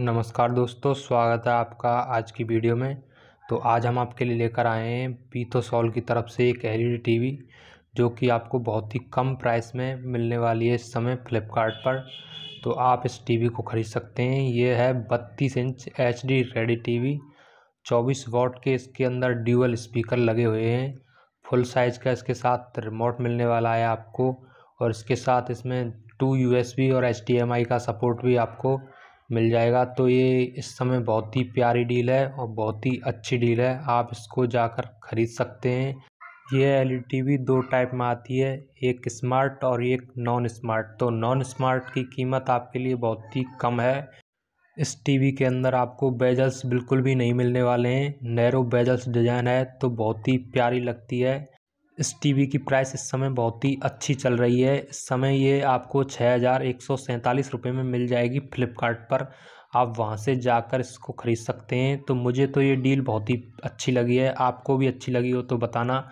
नमस्कार दोस्तों स्वागत है आपका आज की वीडियो में तो आज हम आपके लिए लेकर आए हैं पीथोसॉल की तरफ से एक एलईडी टीवी जो कि आपको बहुत ही कम प्राइस में मिलने वाली है इस समय फ्लिपकार्ट पर तो आप इस टीवी को ख़रीद सकते हैं ये है बत्तीस inch H D ready TV चौबीस वॉट के इसके अंदर ड्यूअल स्पीकर लगे हुए हैं फुल साइज़ का इसके साथ रिमोट मिलने वाला है आपको और इसके साथ इसमें टू यू और एच का सपोर्ट भी आपको मिल जाएगा तो ये इस समय बहुत ही प्यारी डील है और बहुत ही अच्छी डील है आप इसको जाकर ख़रीद सकते हैं ये एल ई दो टाइप में आती है एक स्मार्ट और एक नॉन स्मार्ट तो नॉन स्मार्ट की कीमत आपके लिए बहुत ही कम है इस टीवी के अंदर आपको बेजल्स बिल्कुल भी नहीं मिलने वाले हैं नैरो बेजल्स डिज़ाइन है तो बहुत ही प्यारी लगती है इस टी वी की प्राइस इस समय बहुत ही अच्छी चल रही है इस समय ये आपको छः हज़ार एक सौ सैंतालीस रुपये में मिल जाएगी फ्लिपकार्ट पर आप वहाँ से जाकर इसको ख़रीद सकते हैं तो मुझे तो ये डील बहुत ही अच्छी लगी है आपको भी अच्छी लगी हो तो बताना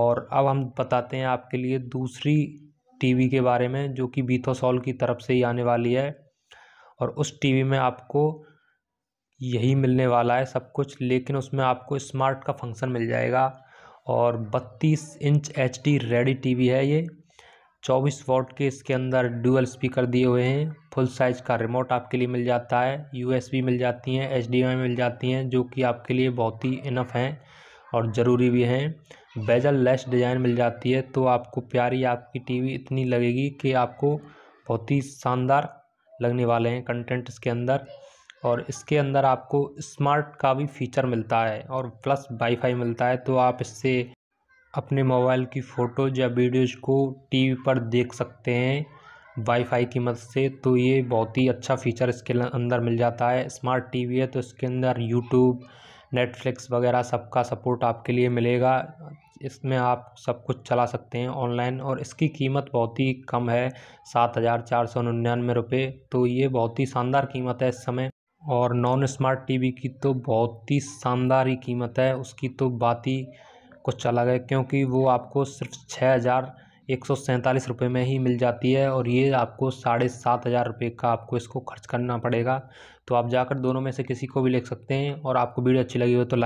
और अब हम बताते हैं आपके लिए दूसरी टीवी के बारे में जो कि बीथोसॉल की तरफ से ही आने वाली है और उस टीवी में आपको यही मिलने वाला है सब कुछ लेकिन उसमें आपको स्मार्ट का फंक्शन मिल जाएगा और 32 inch H D ready TV है ये 24 वॉट के इसके अंदर डुअल स्पीकर दिए हुए हैं फुल साइज़ का रिमोट आपके लिए मिल जाता है यूएसबी मिल जाती हैं एच मिल जाती हैं जो कि आपके लिए बहुत ही इनफ हैं और ज़रूरी भी हैं बेजल लेस डिज़ाइन मिल जाती है तो आपको प्यारी आपकी टीवी इतनी लगेगी कि आपको बहुत ही शानदार लगने वाले हैं कंटेंट इसके अंदर और इसके अंदर आपको स्मार्ट का भी फीचर मिलता है और प्लस वाईफाई मिलता है तो आप इससे अपने मोबाइल की फ़ोटोज़ या वीडियोज़ को टीवी पर देख सकते हैं वाईफाई की मदद से तो ये बहुत ही अच्छा फीचर इसके अंदर मिल जाता है स्मार्ट टीवी है तो इसके अंदर यूट्यूब नेटफ्लिक्स वगैरह सबका सपोर्ट आपके लिए मिलेगा इसमें आप सब कुछ चला सकते हैं ऑनलाइन और इसकी कीमत बहुत ही कम है सात हज़ार चार सौ निन्यानवे रुपये तो ये बहुत ही शानदार कीमत है इस समय और नॉन स्मार्ट टीवी की तो बहुत ही शानदार ही कीमत है उसकी तो बात ही कुछ अलग है क्योंकि वो आपको सिर्फ छः हज़ार एक सौ सैंतालीस रुपये में ही मिल जाती है और ये आपको साढ़े सात हज़ार रुपये का आपको इसको खर्च करना पड़ेगा तो आप जाकर दोनों में से किसी को भी ले सकते हैं और आपको वीडियो अच्छी लगी हो तो लाइक